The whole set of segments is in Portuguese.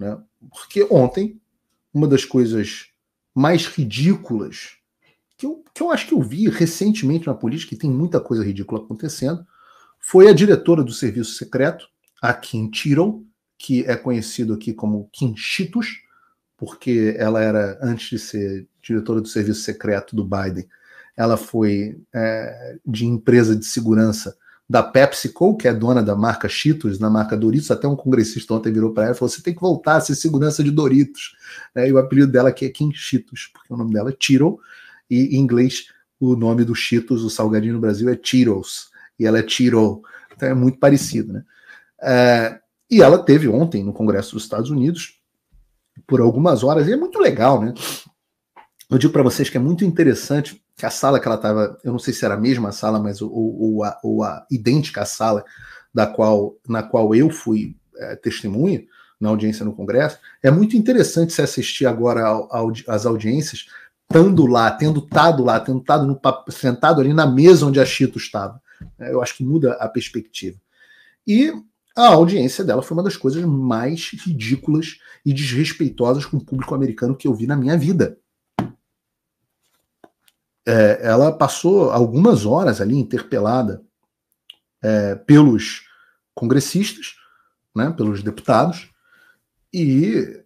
Né? Porque ontem, uma das coisas mais ridículas que eu, que eu acho que eu vi recentemente na política, e tem muita coisa ridícula acontecendo, foi a diretora do Serviço Secreto, a Kim Tyrell, que é conhecido aqui como Kim Chitos, porque ela era, antes de ser diretora do Serviço Secreto do Biden, ela foi é, de empresa de segurança da PepsiCo, que é dona da marca Cheetos, na marca Doritos, até um congressista ontem virou para ela e falou: você tem que voltar a ser segurança de Doritos. É, e o apelido dela aqui é Kim Cheetos, porque o nome dela é Tiro, e em inglês o nome do Cheetos, o salgadinho no Brasil, é Tiros, e ela é Tiro. Então é muito parecido, né? É, e ela teve ontem no Congresso dos Estados Unidos por algumas horas, e é muito legal, né? Eu digo para vocês que é muito interessante que a sala que ela estava, eu não sei se era a mesma sala, mas ou, ou, a, ou a idêntica sala da qual, na qual eu fui é, testemunha na audiência no Congresso, é muito interessante se assistir agora às audiências, estando lá, tendo estado lá, tendo estado no, sentado ali na mesa onde a Chito estava. É, eu acho que muda a perspectiva. E a audiência dela foi uma das coisas mais ridículas e desrespeitosas com o público americano que eu vi na minha vida é, ela passou algumas horas ali interpelada é, pelos congressistas, né, pelos deputados, e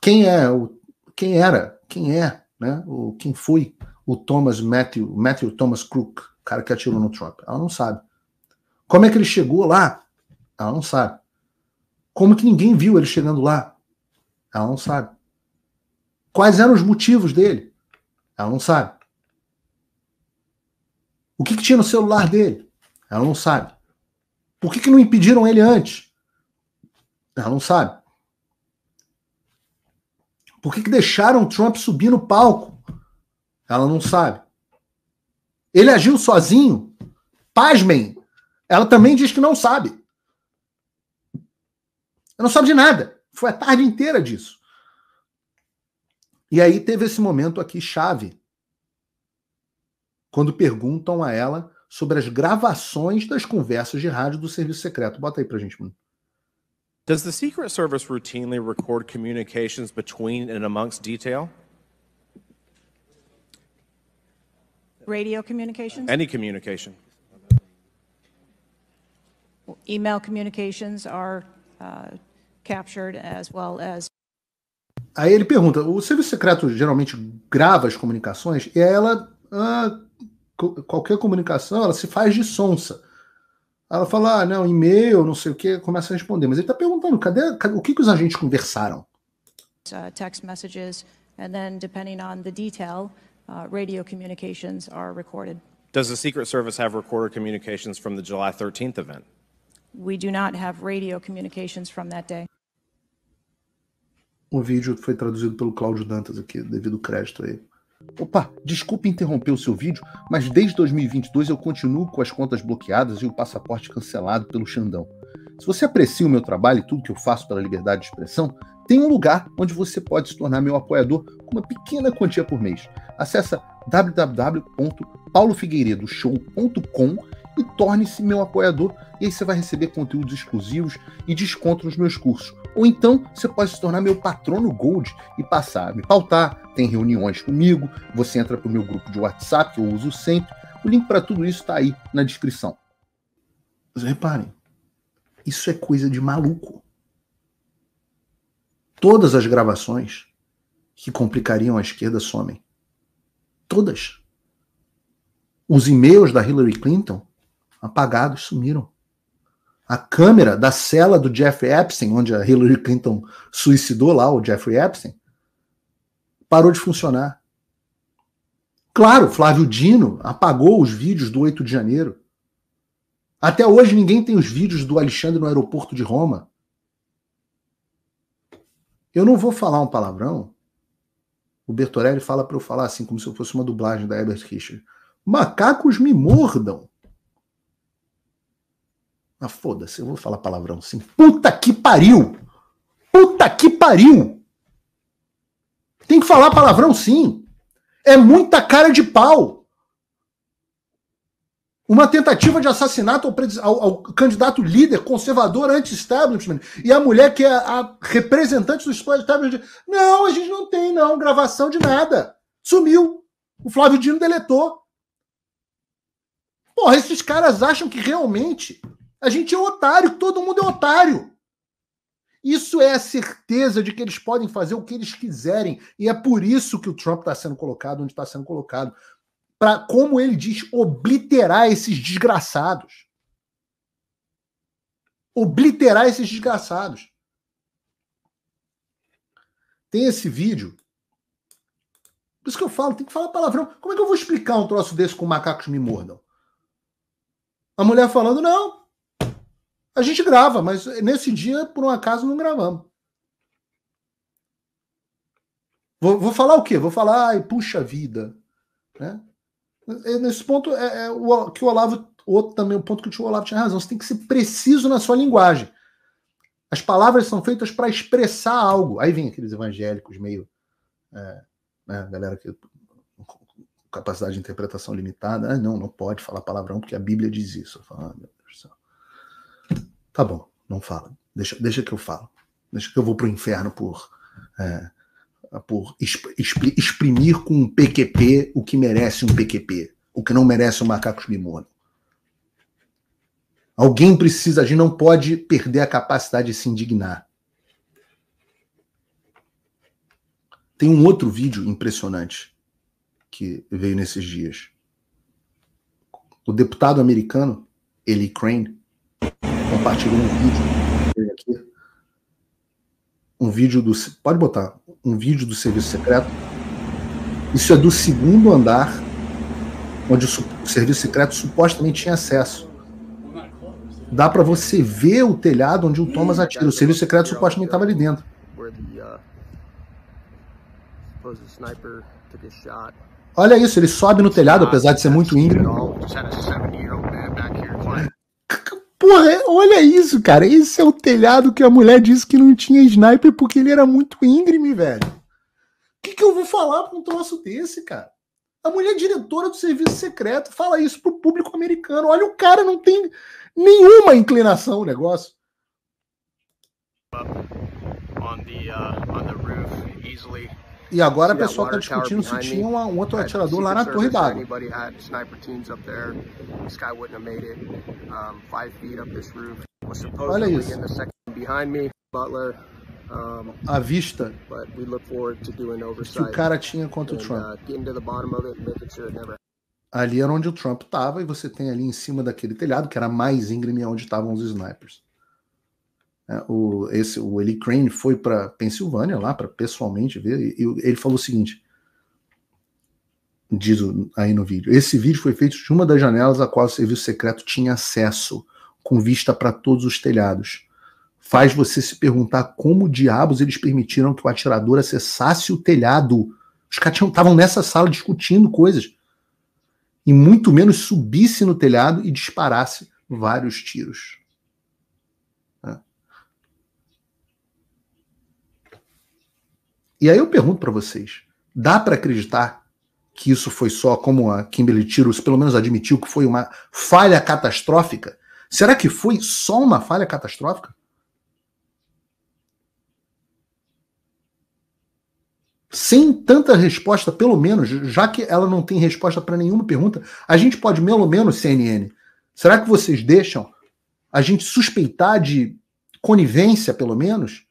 quem é o quem era, quem é, né, o, quem foi o Thomas Matthew, Matthew Thomas Crook, o cara que atirou no Trump. Ela não sabe. Como é que ele chegou lá? Ela não sabe. Como que ninguém viu ele chegando lá? Ela não sabe. Quais eram os motivos dele? Ela não sabe. O que, que tinha no celular dele? Ela não sabe. Por que, que não impediram ele antes? Ela não sabe. Por que, que deixaram Trump subir no palco? Ela não sabe. Ele agiu sozinho? Pasmem. Ela também diz que não sabe. Ela não sabe de nada. Foi a tarde inteira disso. E aí teve esse momento aqui chave quando perguntam a ela sobre as gravações das conversas de rádio do serviço secreto. Bota aí pra gente, mano. Does the Secret Service routinely record communications between and amongst detail? Radio communications? Any communication. Email communications are uh, captured as well as. Aí ele pergunta: o serviço secreto geralmente grava as comunicações e ela ah, qualquer comunicação, ela se faz de sonsa. Ela fala, ah, não, e-mail, não sei o que, começa a responder. Mas ele está perguntando, cadê, cadê, o que, que os agentes conversaram? Uh, text messages, and then depending on the detail, uh, radio communications are recorded. Does the Secret Service have recorded communications from the July 13th event? We do not have radio communications from that day. O vídeo foi traduzido pelo Cláudio Dantas aqui, devido crédito aí. Opa, desculpe interromper o seu vídeo, mas desde 2022 eu continuo com as contas bloqueadas e o passaporte cancelado pelo Xandão. Se você aprecia o meu trabalho e tudo que eu faço pela liberdade de expressão, tem um lugar onde você pode se tornar meu apoiador com uma pequena quantia por mês. Acesse www.paulofigueiredoshow.com e torne-se meu apoiador. E aí você vai receber conteúdos exclusivos e desconto nos meus cursos. Ou então você pode se tornar meu patrono Gold e passar a me pautar. Tem reuniões comigo, você entra para o meu grupo de WhatsApp, que eu uso sempre. O link para tudo isso está aí na descrição. Mas reparem, isso é coisa de maluco. Todas as gravações que complicariam a esquerda somem. Todas. Os e-mails da Hillary Clinton apagados, sumiram. A câmera da cela do Jeff Epstein, onde a Hillary Clinton suicidou lá o Jeffrey Epstein, parou de funcionar. Claro, Flávio Dino apagou os vídeos do 8 de janeiro. Até hoje ninguém tem os vídeos do Alexandre no aeroporto de Roma. Eu não vou falar um palavrão. O Bertorelli fala para eu falar assim, como se eu fosse uma dublagem da Herbert Richard. Macacos me mordam. Ah, foda-se, eu vou falar palavrão sim. Puta que pariu! Puta que pariu! Tem que falar palavrão sim. É muita cara de pau. Uma tentativa de assassinato ao, ao, ao candidato líder conservador anti-establishment e a mulher que é a representante do establishment. Não, a gente não tem, não, gravação de nada. Sumiu. O Flávio Dino deletou. Porra, esses caras acham que realmente a gente é otário, todo mundo é otário. Isso é a certeza de que eles podem fazer o que eles quiserem. E é por isso que o Trump está sendo colocado onde está sendo colocado. Para, como ele diz, obliterar esses desgraçados. Obliterar esses desgraçados. Tem esse vídeo. Por isso que eu falo, tem que falar palavrão. Como é que eu vou explicar um troço desse com macacos me mordam? A mulher falando, não, a gente grava, mas nesse dia, por um acaso, não gravamos. Vou, vou falar o quê? Vou falar, ai, puxa vida. Né? É, nesse ponto, é, é o que o Olavo, outro também, o ponto que o tio Olavo tinha razão, você tem que ser preciso na sua linguagem. As palavras são feitas para expressar algo. Aí vem aqueles evangélicos meio. É, né, galera que capacidade de interpretação limitada. Ah, não, não pode falar palavrão porque a Bíblia diz isso. Eu falo, ah, meu Tá bom, não fala. Deixa, deixa que eu falo. Deixa que eu vou pro inferno por, é, por exprimir com um PQP o que merece um PQP, o que não merece um macacos mimono. Alguém precisa A gente não pode perder a capacidade de se indignar. Tem um outro vídeo impressionante que veio nesses dias. O deputado americano, Eli Crane, compartilhou um vídeo aqui. Um vídeo do. Pode botar. Um vídeo do serviço secreto. Isso é do segundo andar, onde o serviço secreto supostamente tinha acesso. Dá para você ver o telhado onde o Thomas atira. O serviço secreto supostamente estava ali dentro. Uh, Olha isso, ele sobe no telhado, apesar de ser muito íngreme. Porra, é, olha isso, cara. Esse é o telhado que a mulher disse que não tinha sniper porque ele era muito íngreme, velho. O que, que eu vou falar pra um troço desse, cara? A mulher é diretora do serviço secreto fala isso pro público americano. Olha, o cara não tem nenhuma inclinação o negócio. On the, uh, on the roof, easily. E agora o pessoal está discutindo se tinha um outro atirador lá na torre d'água. Olha isso. A vista que o cara tinha contra o Trump. Uh, ali era onde o Trump estava e você tem ali em cima daquele telhado, que era mais íngreme, onde estavam os snipers. É, o, esse, o Eli Crane foi para Pensilvânia lá para pessoalmente ver, e, e, ele falou o seguinte: diz aí no vídeo, esse vídeo foi feito de uma das janelas a qual o serviço secreto tinha acesso, com vista para todos os telhados. Faz você se perguntar como diabos eles permitiram que o atirador acessasse o telhado. Os caras estavam nessa sala discutindo coisas. E muito menos subisse no telhado e disparasse vários tiros. E aí eu pergunto para vocês: dá para acreditar que isso foi só, como a Kimberly Tiros pelo menos admitiu, que foi uma falha catastrófica? Será que foi só uma falha catastrófica? Sem tanta resposta, pelo menos, já que ela não tem resposta para nenhuma pergunta, a gente pode, pelo menos, CNN. Será que vocês deixam a gente suspeitar de conivência, pelo menos?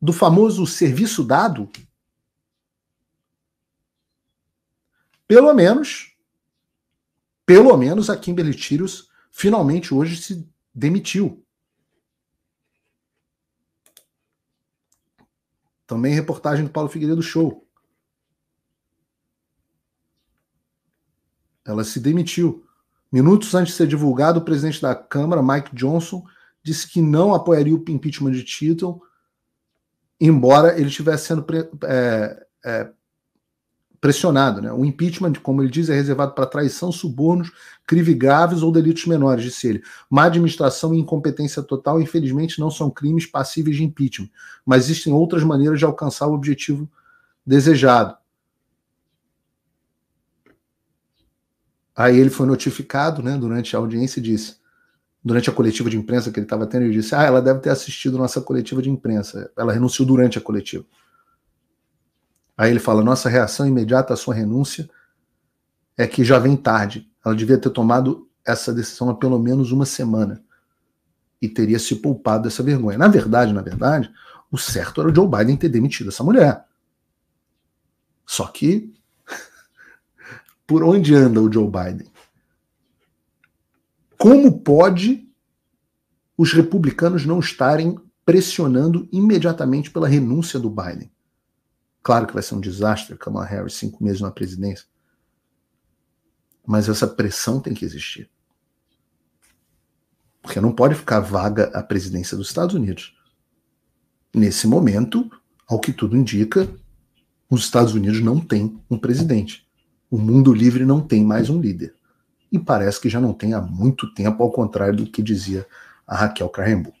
do famoso serviço dado? Pelo menos, pelo menos a Kimberly Tiros finalmente hoje se demitiu. Também reportagem do Paulo Figueiredo Show. Ela se demitiu. Minutos antes de ser divulgado, o presidente da Câmara, Mike Johnson, disse que não apoiaria o impeachment de Tito embora ele estivesse sendo pre, é, é, pressionado. Né? O impeachment, como ele diz, é reservado para traição, subornos, crimes graves ou delitos menores, disse ele. Má administração e incompetência total, infelizmente, não são crimes passíveis de impeachment, mas existem outras maneiras de alcançar o objetivo desejado. Aí ele foi notificado né, durante a audiência e disse: durante a coletiva de imprensa que ele estava tendo, ele disse: Ah, ela deve ter assistido nossa coletiva de imprensa. Ela renunciou durante a coletiva. Aí ele fala: Nossa reação imediata à sua renúncia é que já vem tarde. Ela devia ter tomado essa decisão há pelo menos uma semana e teria se poupado dessa vergonha. Na verdade, na verdade, o certo era o Joe Biden ter demitido essa mulher. Só que por onde anda o Joe Biden? Como pode os republicanos não estarem pressionando imediatamente pela renúncia do Biden? Claro que vai ser um desastre, Kamala Harris, cinco meses na presidência. Mas essa pressão tem que existir. Porque não pode ficar vaga a presidência dos Estados Unidos. Nesse momento, ao que tudo indica, os Estados Unidos não têm um presidente. O mundo livre não tem mais um líder e parece que já não tem há muito tempo, ao contrário do que dizia a Raquel Carrembu.